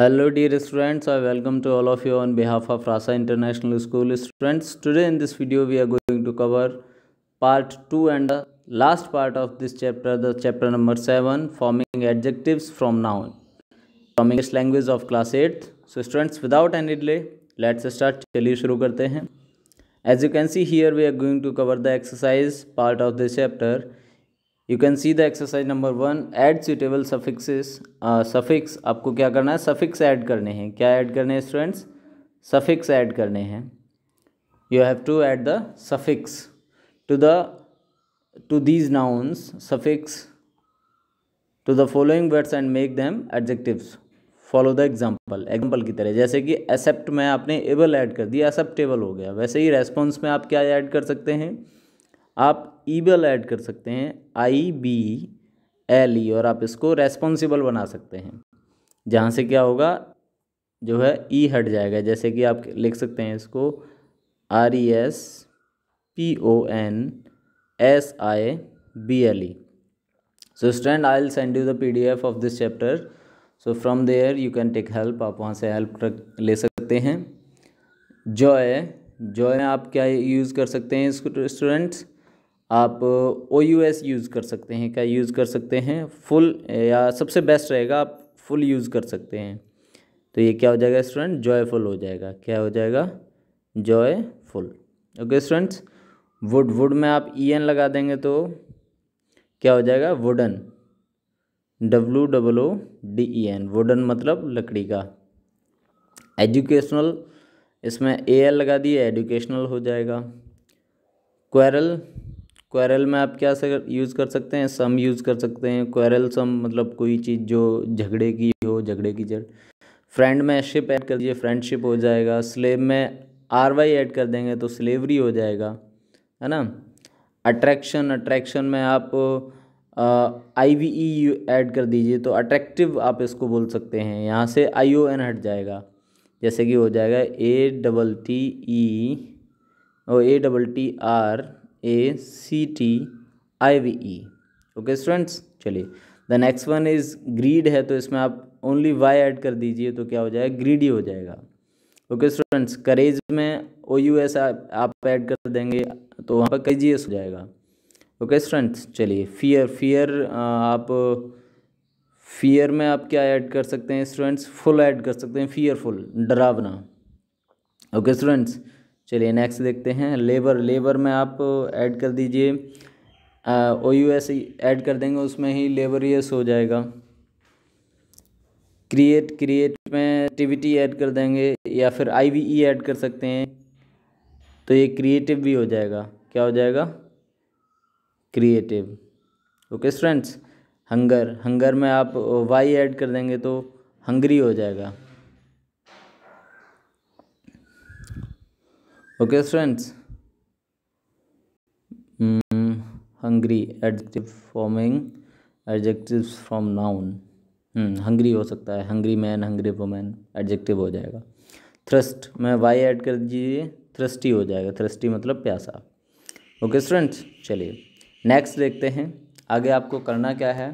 Hello dear students, I welcome to all of you on behalf of Rasa International School students. Today in this video we are going to cover part 2 and the last part of this chapter, the chapter number 7, forming adjectives from noun from English language of class 8. So students without any delay, let's start. चलिए शुरू करते हैं As you can see here we are going to cover the exercise part of this chapter. You can see the exercise number one add suitable suffixes suffix आपको क्या करना है suffix add करने हैं क्या ऐड करने हैं स्टूडेंट्स सफिक्स ऐड करने हैं you have to add the suffix to the to these nouns suffix to the following words and make them adjectives follow the example example की तरह जैसे कि एक्सेप्ट में आपने एबल ऐड कर दिया एक्सेप्टेबल हो गया वैसे ही रेस्पॉन्स में आप क्या ऐड कर सकते हैं आप ईबल ऐड कर सकते हैं आई बी एल ई और आप इसको रेस्पॉन्सिबल बना सकते हैं जहाँ से क्या होगा जो है ई हट जाएगा जैसे कि आप लिख सकते हैं इसको R E S P O N S I B L E so stand I'll send you the P D F of this chapter so from there you can take help आप वहाँ से help ले सकते हैं Joy Joy आप क्या use कर सकते हैं इसको स्टूडेंट्स आप ओ यू एस यूज़ कर सकते हैं क्या यूज़ कर सकते हैं फुल या सबसे बेस्ट रहेगा आप फुल यूज़ कर सकते हैं तो ये क्या हो जाएगा स्टूडेंट जॉयफुल हो जाएगा क्या हो जाएगा joyful okay students wood wood में आप ई e एन लगा देंगे तो क्या हो जाएगा wooden W double O D E N wooden मतलब लकड़ी का एजुकेशनल इसमें ए एल लगा दिए एजुकेशनल हो जाएगा क्वेरल क्वेरल में आप क्या यूज़ कर सकते हैं सम यूज़ कर सकते हैं क्वेरल सम मतलब कोई चीज़ जो झगड़े की हो झगड़े की जड़ फ्रेंड में शिप ऐड कर दीजिए फ्रेंडशिप हो जाएगा स्लेब में आर वाई ऐड कर देंगे तो स्लेवरी हो जाएगा है ना अट्रैक्शन अट्रैक्शन में आप आई वी ई ऐड कर दीजिए तो अट्रैक्टिव आप इसको बोल सकते हैं यहाँ से आई ओ एन हट जाएगा जैसे कि हो जाएगा ए डबल टी ई और A double T R A C T I V E okay students चलिए the next one is greed है तो इसमें आप ओनली वाई ऐड कर दीजिए तो क्या हो जाएगा ग्रीडी हो जाएगा ओके स्टूडेंट्स करेज में ओ यू एस आप ऐड कर देंगे तो वहाँ पर एस हो जाएगा ओके स्टूडेंट्स चलिए फियर फियर आप फियर में आप क्या ऐड कर सकते हैं स्टूडेंट्स फुल ऐड कर सकते हैं फियरफुल डरावना ओके स्टूडेंट्स चलिए नेक्स्ट देखते हैं लेबर लेबर में आप ऐड कर दीजिए ओ यू एस ऐड कर देंगे उसमें ही लेबर यस हो जाएगा क्रिएट क्रिएट में एक्टिविटी ऐड कर देंगे या फिर आई वी ई ऐड कर सकते हैं तो ये क्रिएटिव भी हो जाएगा क्या हो जाएगा creative okay students hunger hunger में आप वाई ऐड कर देंगे तो हंगरी हो जाएगा okay students hungry adjective forming adjective from noun hungry हो सकता है hungry man hungry woman adjective हो जाएगा थ्रस्ट में वाई ऐड कर दीजिए थ्रस्टी हो जाएगा थ्रस्टी मतलब प्यासा ओके स्टूडेंट्स चलिए नेक्स्ट देखते हैं आगे आपको करना क्या है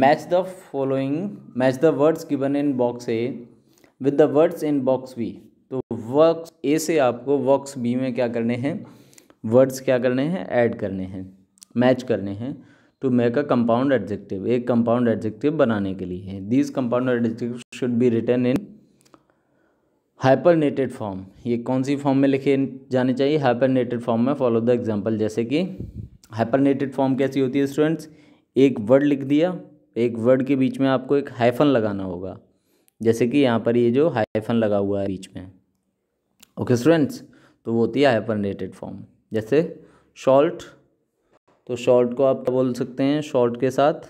match the following match the words given in box A with the words in box B works A से आपको वर्क्स बी में क्या करने हैं वर्ड्स क्या करने हैं ऐड करने हैं मैच करने हैं to make a compound adjective एक कंपाउंड एडजेक्टिव बनाने के लिए है these compound adjective should be written in hyphenated form ये कौन सी फॉर्म में लिखे जाने चाहिए हाइपरनेटेड फॉर्म में फॉलो द एग्जाम्पल जैसे कि हाइपरनेटेड फॉर्म कैसी होती है स्टूडेंट्स एक वर्ड लिख दिया एक वर्ड के बीच में आपको एक हाइफन लगाना होगा जैसे कि यहाँ पर ये जो हाइफन लगा हुआ है बीच में ओके स्टूडेंट्स तो वो होती है हाइपरनेटेड फॉर्म जैसे शॉर्ट तो शॉर्ट को आप क्या बोल सकते हैं शॉर्ट के साथ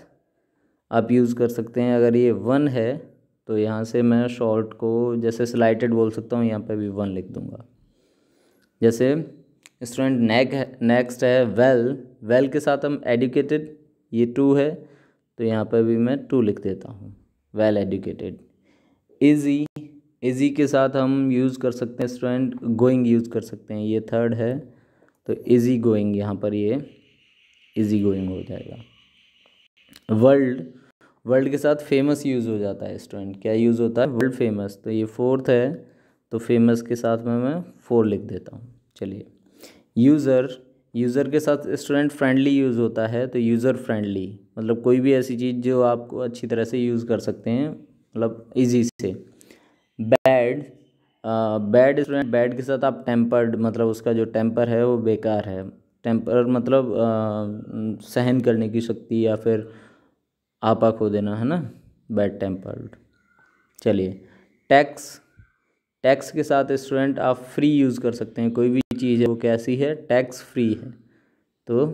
आप यूज़ कर सकते हैं अगर ये वन है तो यहाँ से मैं शॉर्ट को जैसे स्लाइटेड बोल सकता हूँ यहाँ पे भी वन लिख दूँगा जैसे स्टूडेंट नेक है नेक्स्ट है वेल वेल के साथ हम एडुकेटेड ये टू है तो यहाँ पर भी मैं टू लिख देता हूँ वेल एडुकेटेड इजी इज़ी के साथ हम यूज़ कर सकते हैं स्टूडेंट गोइंग यूज़ कर सकते हैं ये थर्ड है तो इज़ी गोइंग यहाँ पर ये इज़ी गोइंग हो जाएगा वर्ल्ड वर्ल्ड के साथ फेमस यूज़ हो जाता है स्टूडेंट क्या यूज़ होता है वर्ल्ड फेमस तो ये फोर्थ है तो फेमस के साथ में मैं फोर लिख देता हूँ चलिए यूज़र यूज़र के साथ स्टूडेंट फ्रेंडली यूज़ होता है तो यूज़र फ्रेंडली मतलब कोई भी ऐसी चीज़ जो आपको अच्छी तरह से यूज़ कर सकते हैं मतलब इजी से बैड बैड स्टूडेंट बैड के साथ आप टेम्पर्ड मतलब उसका जो टेम्पर है वो बेकार है टेम्पर मतलब आ, सहन करने की शक्ति या फिर आपा खो देना है ना बैड टेम्पर्ड चलिए टैक्स टैक्स के साथ स्टूडेंट आप फ्री यूज़ कर सकते हैं कोई भी चीज़ है वो कैसी है टैक्स फ्री है तो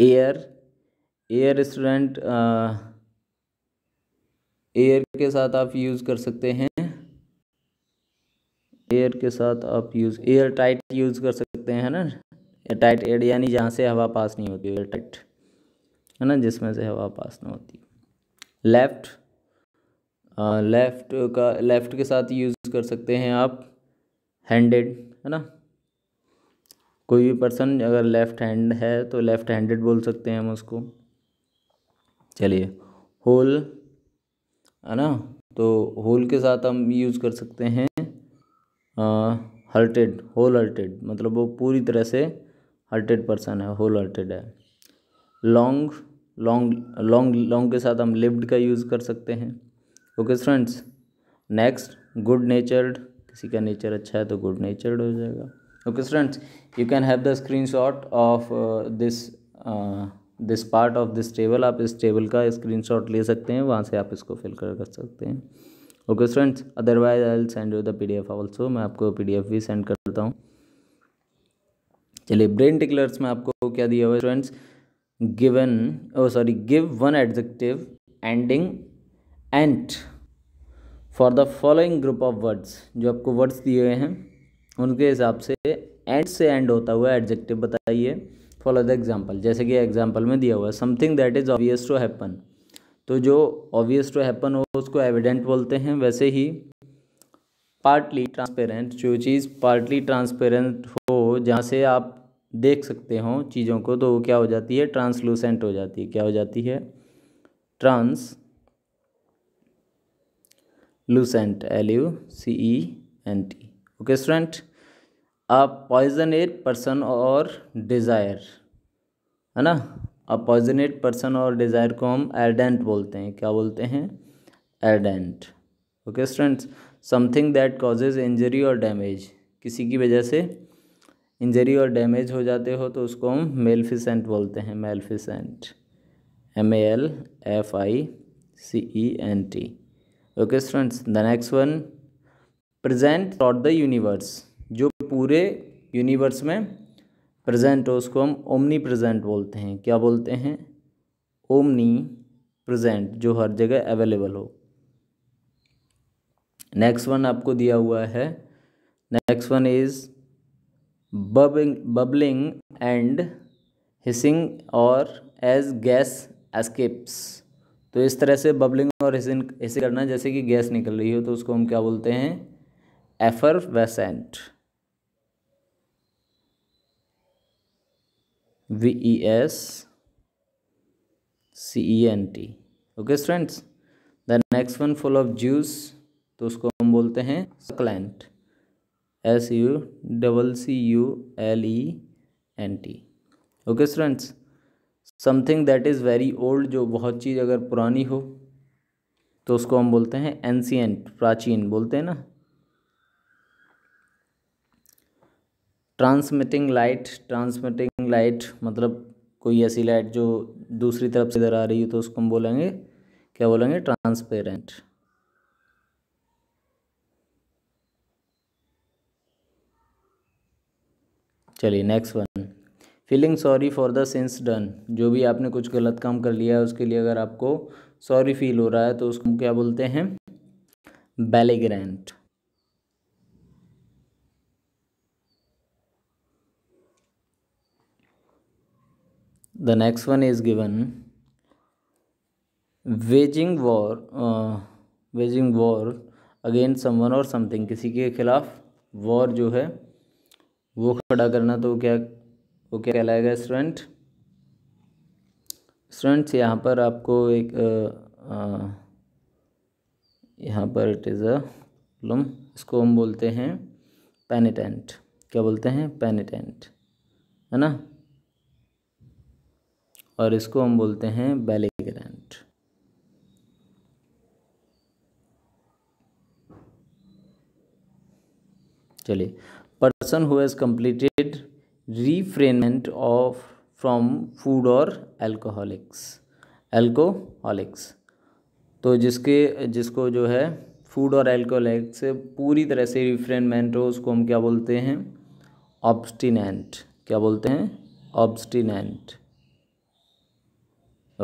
एयर एयर स्टूडेंट एयर के साथ आप यूज़ कर सकते हैं एयर के साथ आप यूज़ एयर टाइट यूज़ कर सकते हैं ना एयर टाइट एयर यानी जहाँ से हवा पास नहीं होती एयर टाइट है ना जिसमें से हवा पास ना होती लेफ़्ट लेफ़्ट का लेफ़्ट के साथ यूज़ कर सकते हैं आप हैंडेड है ना कोई भी पर्सन अगर लेफ़्ट हैंड है तो लेफ़्ट हैंडेड बोल सकते हैं हम उसको चलिए होल है ना तो होल के साथ हम यूज़ कर सकते हैं हर्टेड होल हर्टेड मतलब वो पूरी तरह से हर्टेड पर्सन है होल हर्टेड है लॉन्ग लॉन्ग लॉन्ग लॉन्ग के साथ हम लिव्ड का यूज़ कर सकते हैं okay friends next good natured किसी का नेचर अच्छा है तो गुड नेचर्ड हो जाएगा okay friends you can have the screenshot of this this part of this table आप इस टेबल का स्क्रीनशॉट ले सकते हैं वहाँ से आप इसको फिल कर सकते हैं okay students otherwise I will send you the P D F also मैं आपको पी डी एफ भी सेंड करता हूँ चलिए ब्रेन टिकलर्स में आपको क्या दिया हुआ है students given O sorry give one adjective ending ant for the following group of words जो आपको वर्ड्स दिए हुए हैं उनके हिसाब से एंड से एंड होता हुआ एडजेक्टिव बताइए फॉलो द एग्जाम्पल जैसे कि एग्जाम्पल में दिया हुआ है something that is obvious to happen तो जो ऑबियस टू हैपन हो उसको एविडेंट बोलते हैं वैसे ही पार्टली ट्रांसपेरेंट जो चीज़ पार्टली ट्रांसपेरेंट हो जहाँ से आप देख सकते हो चीज़ों को तो वो क्या हो जाती है ट्रांसलूसेंट हो जाती है क्या हो जाती है translucent L U C E N T okay student a poisoned person और डिज़ायर है ना अ पॉइजनेट पर्सन और डिज़ायर को हम एडेंट बोलते हैं क्या बोलते हैं ardent okay students something that causes injury और डैमेज किसी की वजह से इंजरी और डैमेज हो जाते हो तो उसको हम मेलफिसेंट बोलते हैं maleficent M A L F I C E N T okay students the next one present throughout the universe पूरे यूनिवर्स में प्रेजेंट हो उसको हम ओमनी प्रेजेंट बोलते हैं क्या बोलते हैं ओमनी प्रेजेंट जो हर जगह अवेलेबल हो नेक्स्ट वन आपको दिया हुआ है नेक्स्ट वन इज़ बबिंग बबलिंग एंड हिसिंग और एज गैस एस्केप्स तो इस तरह से बबलिंग और हिसिंग हिसिंग करना जैसे कि गैस निकल रही हो तो उसको हम क्या बोलते हैं effervescent V E S C E N T okay students the next one full of juice तो उसको हम बोलते हैं succulent S U double C U L E N T okay students something that is very old जो बहुत चीज़ अगर पुरानी हो तो उसको हम बोलते हैं एनसीएंट प्राचीन बोलते हैं ना transmitting light transmitting flashing light मतलब कोई ऐसी लाइट जो दूसरी तरफ से इधर आ रही हो तो उसको हम बोलेंगे क्या बोलेंगे ट्रांसपेरेंट चलिए next one feeling sorry for the sins done जो भी आपने कुछ गलत काम कर लिया है उसके लिए अगर आपको सॉरी फील हो रहा है तो उसको क्या बोलते हैं बेलीग्रेंट the next one is given waging war uh, waging war against someone or something किसी के खिलाफ वॉर जो है वो खड़ा करना तो क्या वो क्या कहलाएगा स्टूडेंट स्टूडेंट्स यहाँ पर आपको एक uh, uh, यहाँ पर इट इज़ अम इसको हम बोलते हैं पेनिटेंट क्या बोलते हैं पेनिटेंट है ना और इसको हम बोलते हैं बेलेग्रेंट चलिए person who has completed refrainment of from food और एल्कोहलिक्स एल्कोहलिक्स तो जिसके जिसको जो है फूड और एल्कोहलिक्स से पूरी तरह से रिफ्रेनमेंट हो उसको हम क्या बोलते हैं ऑब्स्टिनेंट क्या बोलते हैं ऑब्स्टिनेंट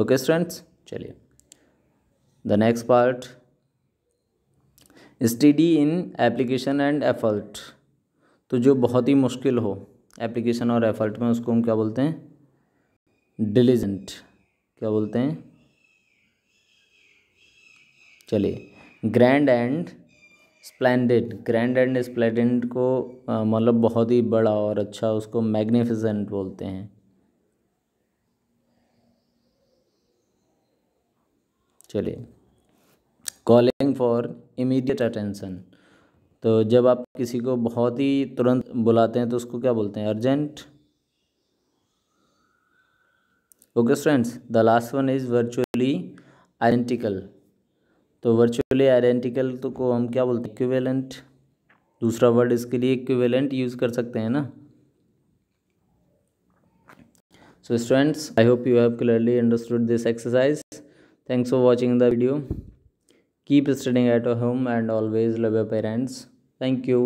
ओके स्टूडेंट्स चलिए the next part study in application and effort तो जो बहुत ही मुश्किल हो एप्लीकेशन और एफर्ट में उसको हम क्या बोलते हैं डिलीजेंट क्या बोलते हैं चलिए grand and splendid grand and splendid को मतलब बहुत ही बड़ा और अच्छा उसको मैग्निफिसेंट बोलते हैं चलिए कॉलिंग फॉर इमीडिएट अटेंसन तो जब आप किसी को बहुत ही तुरंत बुलाते हैं तो उसको क्या बोलते हैं urgent okay friends the last one is virtually identical तो वर्चुअली आइडेंटिकल तो को हम क्या बोलते हैं इक्विवेलेंट दूसरा वर्ड इसके लिए इक्विवेलेंट यूज़ कर सकते हैं ना so students I hope you have clearly understood this exercise Thanks for watching the video. Keep studying at home and always love your parents. Thank you.